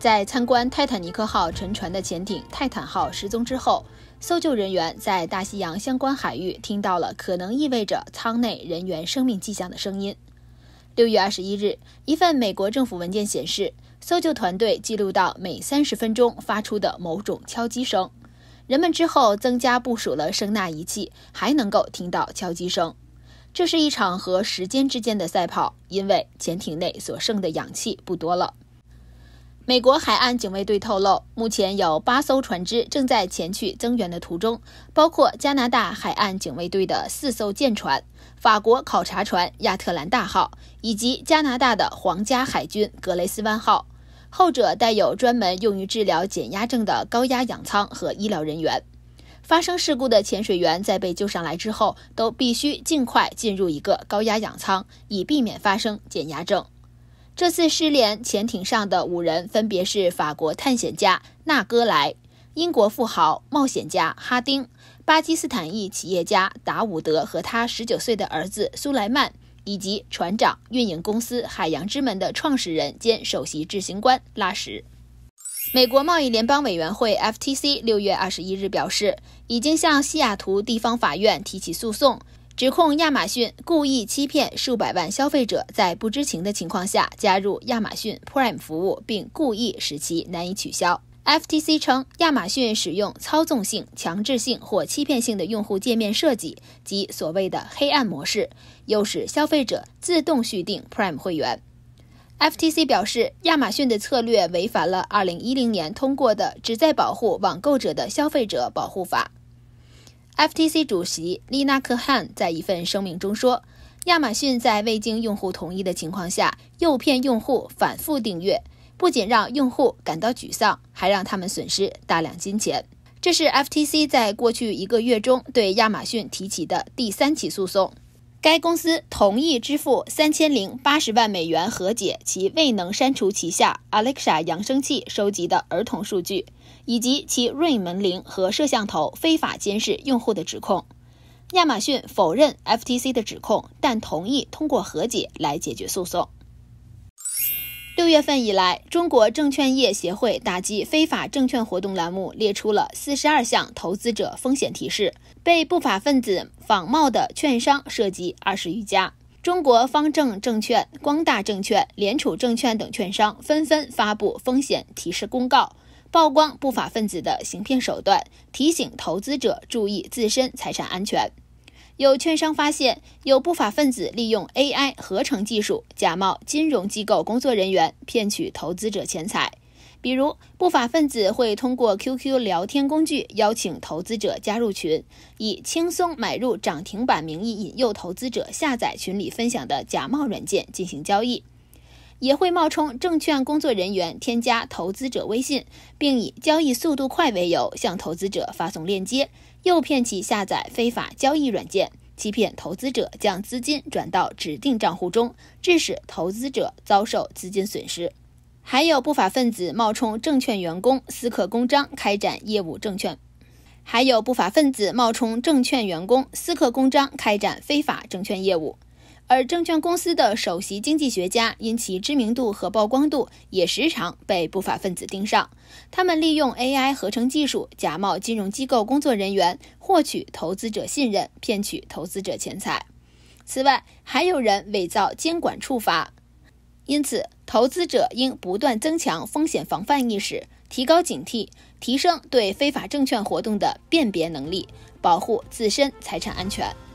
在参观泰坦尼克号沉船的潜艇“泰坦号”失踪之后，搜救人员在大西洋相关海域听到了可能意味着舱内人员生命迹象的声音。六月二十一日，一份美国政府文件显示，搜救团队记录到每三十分钟发出的某种敲击声。人们之后增加部署了声纳仪器，还能够听到敲击声。这是一场和时间之间的赛跑，因为潜艇内所剩的氧气不多了。美国海岸警卫队透露，目前有八艘船只正在前去增援的途中，包括加拿大海岸警卫队的四艘舰船、法国考察船“亚特兰大号”以及加拿大的皇家海军“格雷斯湾号”，后者带有专门用于治疗减压症的高压氧舱和医疗人员。发生事故的潜水员在被救上来之后，都必须尽快进入一个高压氧舱，以避免发生减压症。这次失联潜艇上的五人分别是法国探险家纳戈莱、英国富豪冒险家哈丁、巴基斯坦裔企业家达伍德和他十九岁的儿子苏莱曼，以及船长、运营公司海洋之门的创始人兼首席执行官拉什。美国贸易联邦委员会 （FTC） 六月二十一日表示，已经向西雅图地方法院提起诉讼。指控亚马逊故意欺骗数百万消费者，在不知情的情况下加入亚马逊 Prime 服务，并故意使其难以取消。FTC 称，亚马逊使用操纵性、强制性或欺骗性的用户界面设计及所谓的“黑暗模式”，诱使消费者自动续订 Prime 会员。FTC 表示，亚马逊的策略违反了2010年通过的旨在保护网购者的消费者保护法。FTC 主席丽娜·克汉在一份声明中说：“亚马逊在未经用户同意的情况下诱骗用户反复订阅，不仅让用户感到沮丧，还让他们损失大量金钱。这是 FTC 在过去一个月中对亚马逊提起的第三起诉讼。”该公司同意支付三千零八十万美元和解其未能删除旗下 Alexa 扬声器收集的儿童数据，以及其 Ring 门铃和摄像头非法监视用户的指控。亚马逊否认 FTC 的指控，但同意通过和解来解决诉讼。六月份以来，中国证券业协会打击非法证券活动栏目列出了四十二项投资者风险提示，被不法分子仿冒的券商涉及二十余家。中国方正证券、光大证券、联储证券等券商纷纷发布风险提示公告，曝光不法分子的行骗手段，提醒投资者注意自身财产安全。有券商发现，有不法分子利用 AI 合成技术假冒金融机构工作人员，骗取投资者钱财。比如，不法分子会通过 QQ 聊天工具邀请投资者加入群，以轻松买入涨停板名义引诱投资者下载群里分享的假冒软件进行交易。也会冒充证券工作人员添加投资者微信，并以交易速度快为由向投资者发送链接，诱骗其下载非法交易软件，欺骗投资者将资金转到指定账户中，致使投资者遭受资金损失。还有不法分子冒充证券员工私刻公章开展业务证券，还有不法分子冒充证券员工私刻公章开展非法证券业务。而证券公司的首席经济学家，因其知名度和曝光度，也时常被不法分子盯上。他们利用 AI 合成技术，假冒金融机构工作人员，获取投资者信任，骗取投资者钱财。此外，还有人伪造监管处罚。因此，投资者应不断增强风险防范意识，提高警惕，提升对非法证券活动的辨别能力，保护自身财产安全。